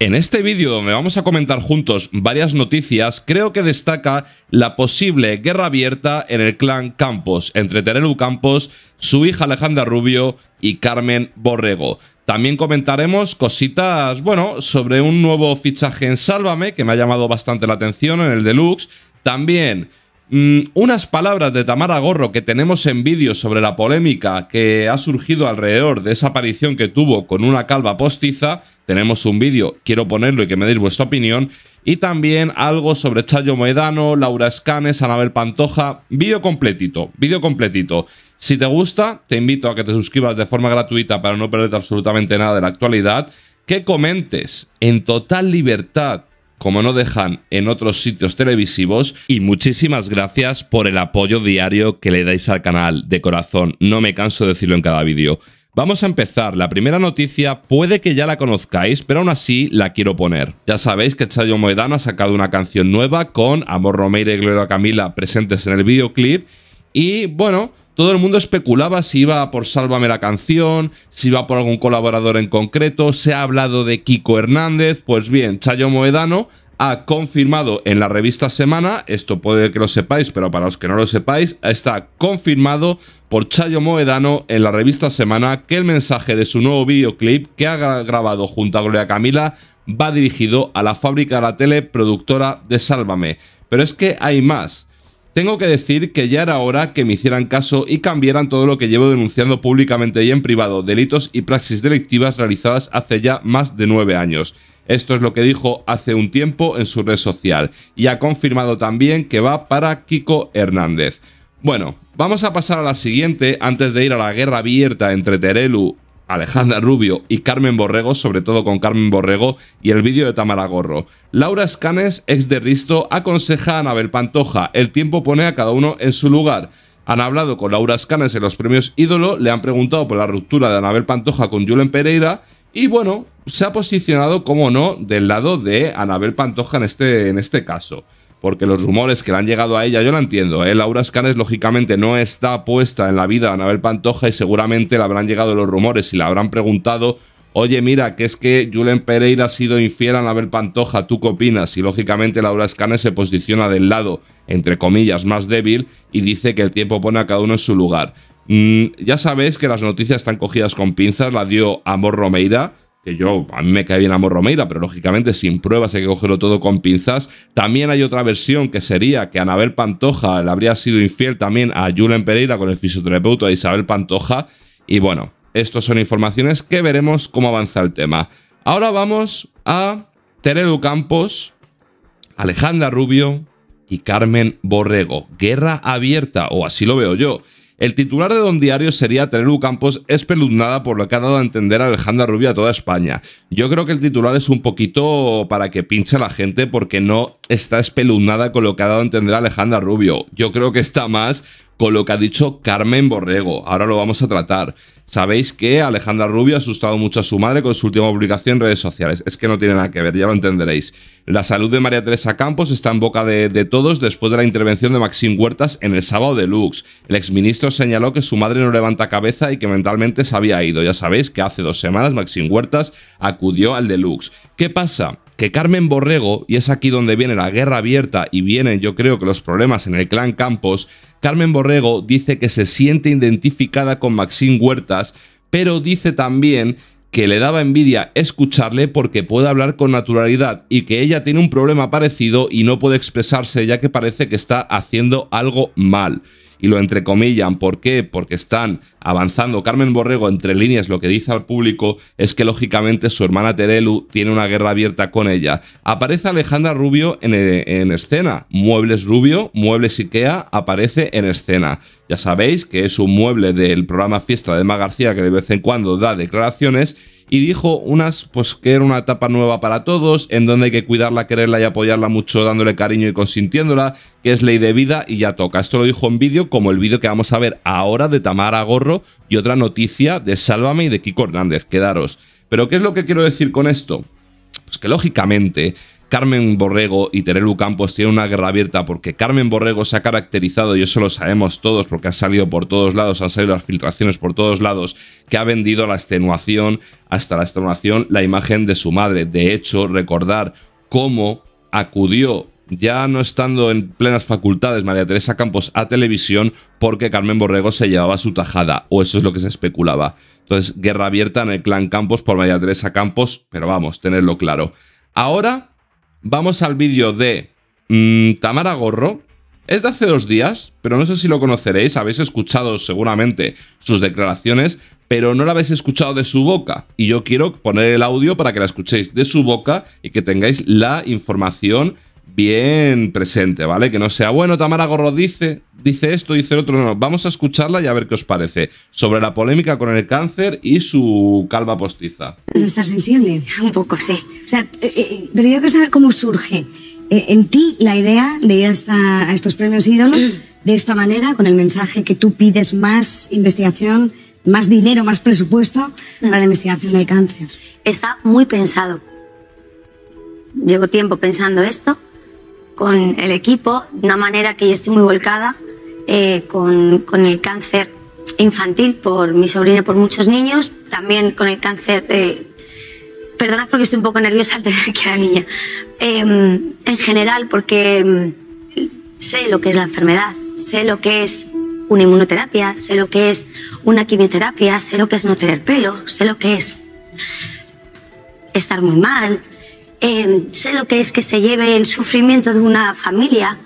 En este vídeo donde vamos a comentar juntos varias noticias, creo que destaca la posible guerra abierta en el clan Campos, entre Terelu Campos, su hija Alejandra Rubio y Carmen Borrego. También comentaremos cositas, bueno, sobre un nuevo fichaje en Sálvame, que me ha llamado bastante la atención en el Deluxe. También Mm, unas palabras de Tamara Gorro que tenemos en vídeo sobre la polémica que ha surgido alrededor de esa aparición que tuvo con una calva postiza. Tenemos un vídeo, quiero ponerlo y que me deis vuestra opinión. Y también algo sobre Chayo Moedano, Laura Escanes, Anabel Pantoja. Vídeo completito, vídeo completito. Si te gusta, te invito a que te suscribas de forma gratuita para no perderte absolutamente nada de la actualidad. Que comentes en total libertad como no dejan en otros sitios televisivos. Y muchísimas gracias por el apoyo diario que le dais al canal, de corazón, no me canso de decirlo en cada vídeo. Vamos a empezar, la primera noticia puede que ya la conozcáis, pero aún así la quiero poner. Ya sabéis que Chayo Moedán ha sacado una canción nueva con Amor Romero y Gloria Camila presentes en el videoclip y bueno, todo el mundo especulaba si iba por Sálvame la canción, si iba por algún colaborador en concreto, se ha hablado de Kiko Hernández, pues bien, Chayo Moedano ha confirmado en la revista Semana, esto puede que lo sepáis, pero para los que no lo sepáis, está confirmado por Chayo Moedano en la revista Semana que el mensaje de su nuevo videoclip que ha grabado junto a Gloria Camila va dirigido a la fábrica de la tele productora de Sálvame. Pero es que hay más. Tengo que decir que ya era hora que me hicieran caso y cambiaran todo lo que llevo denunciando públicamente y en privado, delitos y praxis delictivas realizadas hace ya más de nueve años. Esto es lo que dijo hace un tiempo en su red social y ha confirmado también que va para Kiko Hernández. Bueno, vamos a pasar a la siguiente antes de ir a la guerra abierta entre Terelu Alejandra Rubio y Carmen Borrego, sobre todo con Carmen Borrego y el vídeo de Tamara Gorro. Laura Escanes, ex de Risto, aconseja a Anabel Pantoja, el tiempo pone a cada uno en su lugar. Han hablado con Laura Escanes en los premios Ídolo, le han preguntado por la ruptura de Anabel Pantoja con Julen Pereira y bueno, se ha posicionado, como no, del lado de Anabel Pantoja en este, en este caso porque los rumores que le han llegado a ella, yo la entiendo, ¿eh? Laura Escanes lógicamente no está puesta en la vida a Anabel Pantoja y seguramente le habrán llegado los rumores y le habrán preguntado, oye mira, que es que Julen Pereira ha sido infiel a Anabel Pantoja, ¿tú qué opinas? Y lógicamente Laura Escanes se posiciona del lado, entre comillas, más débil y dice que el tiempo pone a cada uno en su lugar. Mm, ya sabéis que las noticias están cogidas con pinzas, la dio Amor Romeira, que yo, a mí me cae bien Amor Romeira, pero lógicamente sin pruebas hay que cogerlo todo con pinzas. También hay otra versión que sería que Anabel Pantoja le habría sido infiel también a Julen Pereira con el fisioterapeuta Isabel Pantoja. Y bueno, estas son informaciones que veremos cómo avanza el tema. Ahora vamos a Terelu Campos, Alejandra Rubio y Carmen Borrego. Guerra abierta, o así lo veo yo. El titular de Don Diario sería teneru Campos espeluznada por lo que ha dado a entender a Alejandra Rubio a toda España. Yo creo que el titular es un poquito para que pinche la gente porque no está espeluznada con lo que ha dado a entender a Alejandra Rubio. Yo creo que está más con lo que ha dicho Carmen Borrego. Ahora lo vamos a tratar. Sabéis que Alejandra Rubio ha asustado mucho a su madre con su última publicación en redes sociales. Es que no tiene nada que ver, ya lo entenderéis. La salud de María Teresa Campos está en boca de, todos después de la intervención de Maxim Huertas en el sábado deluxe. El exministro señaló que su madre no levanta cabeza y que mentalmente se había ido. Ya sabéis que hace dos semanas Maxim Huertas acudió al Deluxe. ¿Qué pasa? que Carmen Borrego, y es aquí donde viene la guerra abierta y vienen yo creo que los problemas en el clan Campos, Carmen Borrego dice que se siente identificada con Maxim Huertas, pero dice también que le daba envidia escucharle porque puede hablar con naturalidad y que ella tiene un problema parecido y no puede expresarse ya que parece que está haciendo algo mal y lo entrecomillan. ¿Por qué? Porque están avanzando. Carmen Borrego, entre líneas, lo que dice al público es que lógicamente su hermana Terelu tiene una guerra abierta con ella. Aparece Alejandra Rubio en, eh, en escena. Muebles Rubio, Muebles Ikea, aparece en escena. Ya sabéis que es un mueble del programa Fiesta de Emma García que de vez en cuando da declaraciones y dijo unas, pues que era una etapa nueva para todos, en donde hay que cuidarla, quererla y apoyarla mucho, dándole cariño y consintiéndola, que es ley de vida y ya toca. Esto lo dijo en vídeo, como el vídeo que vamos a ver ahora de Tamara Gorro y otra noticia de Sálvame y de Kiko Hernández. Quedaros. Pero ¿qué es lo que quiero decir con esto? Pues que lógicamente Carmen Borrego y Terelu Campos tienen una guerra abierta porque Carmen Borrego se ha caracterizado, y eso lo sabemos todos porque ha salido por todos lados, han salido las filtraciones por todos lados, que ha vendido la extenuación, hasta la extenuación, la imagen de su madre. De hecho, recordar cómo acudió ya no estando en plenas facultades María Teresa Campos a televisión porque Carmen Borrego se llevaba su tajada, o eso es lo que se especulaba. Entonces, guerra abierta en el clan Campos por María Teresa Campos, pero vamos, tenerlo claro. Ahora Vamos al vídeo de mm, Tamara Gorro. Es de hace dos días, pero no sé si lo conoceréis. Habéis escuchado seguramente sus declaraciones, pero no la habéis escuchado de su boca. Y yo quiero poner el audio para que la escuchéis de su boca y que tengáis la información bien presente, ¿vale? Que no sea, bueno, Tamara Gorro dice, dice esto, dice otro, no, Vamos a escucharla y a ver qué os parece sobre la polémica con el cáncer y su calva postiza. Estar sensible, un poco, sí. Eh, eh, pero yo quiero saber cómo surge eh, en ti la idea de ir a, a estos premios ídolos de esta manera, con el mensaje que tú pides más investigación, más dinero, más presupuesto para la mm. investigación del cáncer. Está muy pensado. Llevo tiempo pensando esto con el equipo, de una manera que yo estoy muy volcada con, con, el cáncer infantil por mi sobrina, por muchos niños, también con el cáncer de Perdonad porque estoy un poco nerviosa al tener que a la niña. Em, en general, porque em, sé lo que es la enfermedad, sé lo que es una inmunoterapia, sé lo que es una quimioterapia, sé lo que es no tener pelo, sé lo que es estar muy mal, em, sé lo que es que se lleve el sufrimiento de una familia,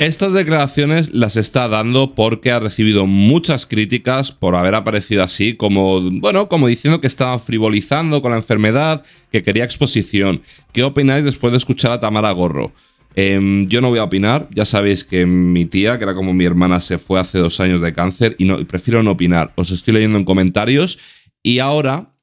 estas declaraciones las está dando porque ha recibido muchas críticas por haber aparecido así, como, bueno, como diciendo que estaba frivolizando con la enfermedad, que quería exposición. ¿Qué opináis después de escuchar a Tamara Gorro? Em, yo no voy a opinar, ya sabéis que mi tía, que era como mi hermana, se fue hace dos años de cáncer y, no, y prefiero no opinar. Os estoy leyendo en comentarios y ahora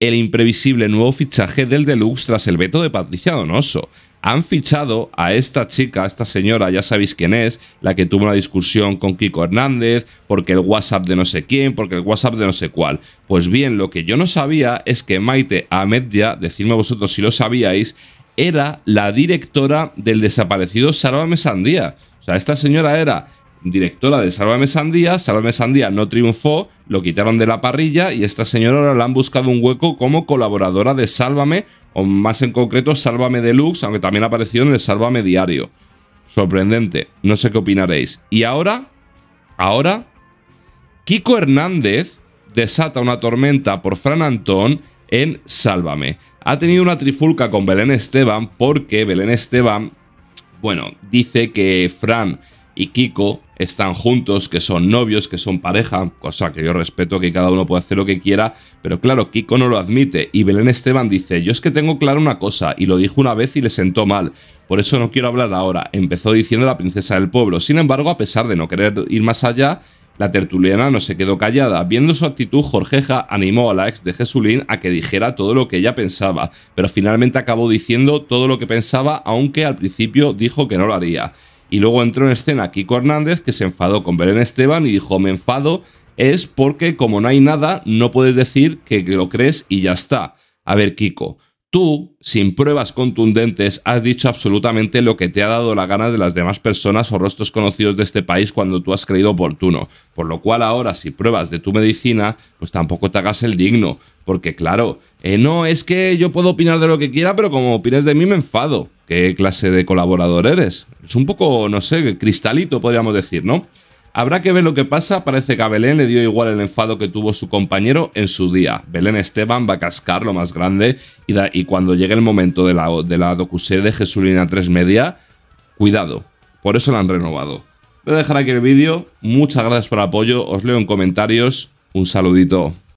el imprevisible nuevo fichaje del Deluxe tras el veto de Patricia Donoso han fichado a esta chica, a esta señora, ya sabéis quién es, la que tuvo una discusión con Kiko Hernández, porque el WhatsApp de no sé quién, porque el WhatsApp de no sé cuál. Pues bien, lo que yo no sabía es que Maite Ahmedya, decidme vosotros si lo sabíais, era la directora del desaparecido Sálvame Sandía. O sea, esta señora era directora de Sálvame Sandía, Sálvame Sandía no triunfó, lo quitaron de la parrilla y esta señora ahora han buscado un hueco como colaboradora de Sálvame, o más en concreto Sálvame Deluxe, aunque también ha aparecido en el Sálvame Diario. Sorprendente, no sé qué opinaréis. Y ahora, ahora, Kiko Hernández desata una tormenta por Fran Antón en Sálvame. Ha tenido una trifulca con Belén Esteban porque Belén Esteban, bueno, dice que Fran y Kiko están juntos, que son novios, que son pareja, cosa que yo respeto, que cada uno puede hacer lo que quiera, pero claro, Kiko no lo admite y Belén Esteban dice, yo es que tengo claro una cosa y lo dijo una vez y le sentó mal, por eso no quiero hablar ahora, empezó diciendo la princesa del pueblo, sin embargo, a pesar de no querer ir más allá, la tertuliana no se quedó callada. Viendo su actitud, Jorgeja animó a la ex de Jesulín a que dijera todo lo que ella pensaba, pero finalmente acabó diciendo todo lo que pensaba, aunque al principio dijo que no lo haría. Y luego entró en escena Kiko Hernández, que se enfadó con Belén Esteban y dijo, me enfado es porque como no hay nada, no puedes decir que lo crees y ya está. A ver, Kiko, Tú, sin pruebas contundentes, has dicho absolutamente lo que te ha dado la gana de las demás personas o rostros conocidos de este país cuando tú has creído oportuno. Por lo cual ahora, si pruebas de tu medicina, pues tampoco te hagas el digno. Porque claro, eh, no, es que yo puedo opinar de lo que quiera, pero como opinas de mí me enfado. ¿Qué clase de colaborador eres? Es un poco, no sé, cristalito podríamos decir, ¿no? Habrá que ver lo que pasa, parece que a Belén le dio igual el enfado que tuvo su compañero en su día. Belén Esteban va a cascar lo más grande y, y cuando llegue el momento de la, de la de Jesulina 3 Media, cuidado, por eso la han renovado. Voy a dejar aquí el vídeo, muchas gracias por el apoyo, os leo en comentarios, un saludito.